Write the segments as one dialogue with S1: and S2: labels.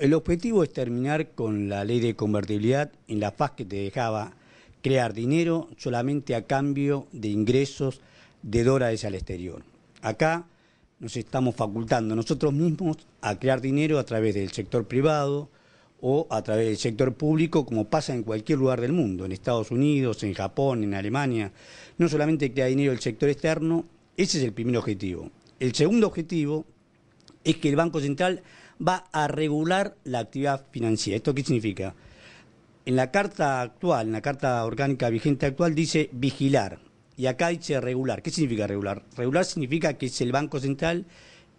S1: El objetivo es terminar con la ley de convertibilidad en la faz que te dejaba crear dinero solamente a cambio de ingresos de dólares al exterior. Acá nos estamos facultando nosotros mismos a crear dinero a través del sector privado o a través del sector público, como pasa en cualquier lugar del mundo, en Estados Unidos, en Japón, en Alemania. No solamente crea dinero el sector externo, ese es el primer objetivo. El segundo objetivo es que el Banco Central va a regular la actividad financiera. ¿Esto qué significa? En la carta actual, en la carta orgánica vigente actual, dice vigilar. Y acá dice regular. ¿Qué significa regular? Regular significa que es el Banco Central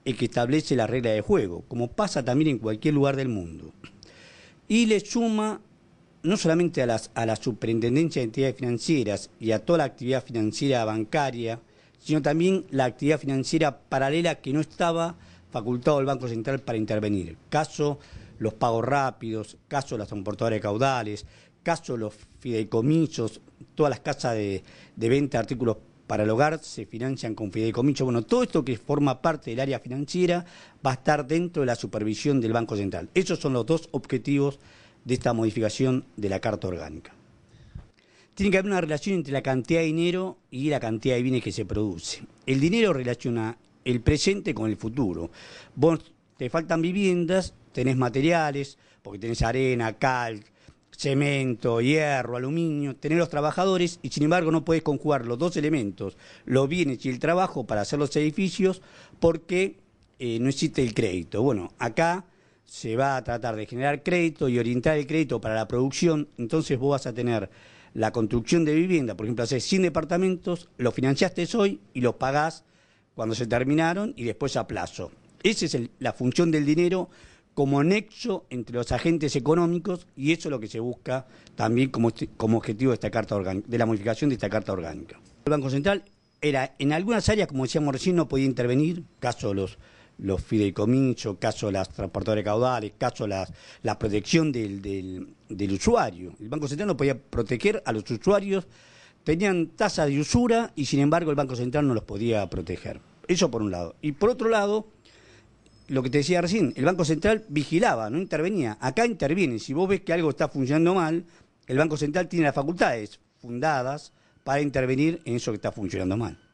S1: el que establece la regla de juego, como pasa también en cualquier lugar del mundo. Y le suma no solamente a, la superintendencia de entidades financieras y a toda la actividad financiera bancaria, sino también la actividad financiera paralela que no estaba facultado el Banco Central para intervenir. Caso los pagos rápidos, caso las transportadoras de caudales, caso los fideicomisos, todas las casas de, venta de artículos para el hogar se financian con fideicomisos. Bueno, todo esto que forma parte del área financiera va a estar dentro de la supervisión del Banco Central. Esos son los dos objetivos de esta modificación de la Carta Orgánica. Tiene que haber una relación entre la cantidad de dinero y la cantidad de bienes que se produce. El dinero relaciona el presente con el futuro. Vos te faltan viviendas, tenés materiales, porque tenés arena, cal, cemento, hierro, aluminio, tenés los trabajadores y sin embargo no podés conjugar los dos elementos, los bienes y el trabajo para hacer los edificios porque eh, no existe el crédito. Bueno, acá se va a tratar de generar crédito y orientar el crédito para la producción, entonces vos vas a tener la construcción de vivienda, por ejemplo, haces 100 departamentos, los financiaste hoy y los pagás cuando se terminaron y después a plazo. Esa es la función del dinero como nexo entre los agentes económicos y eso es lo que se busca también como, este, como objetivo de esta carta orgánica, de la modificación de esta carta orgánica. El Banco Central era en algunas áreas, como decíamos recién, no podía intervenir, caso los los fideicomisos, caso las transportadoras caudales, caso las, la protección del usuario. El Banco Central no podía proteger a los usuarios tenían tasa de usura y sin embargo el Banco Central no los podía proteger. Eso por un lado. Y por otro lado, lo que te decía recién, el Banco Central vigilaba, no intervenía. Acá interviene. Si vos ves que algo está funcionando mal, el Banco Central tiene las facultades fundadas para intervenir en eso que está funcionando mal.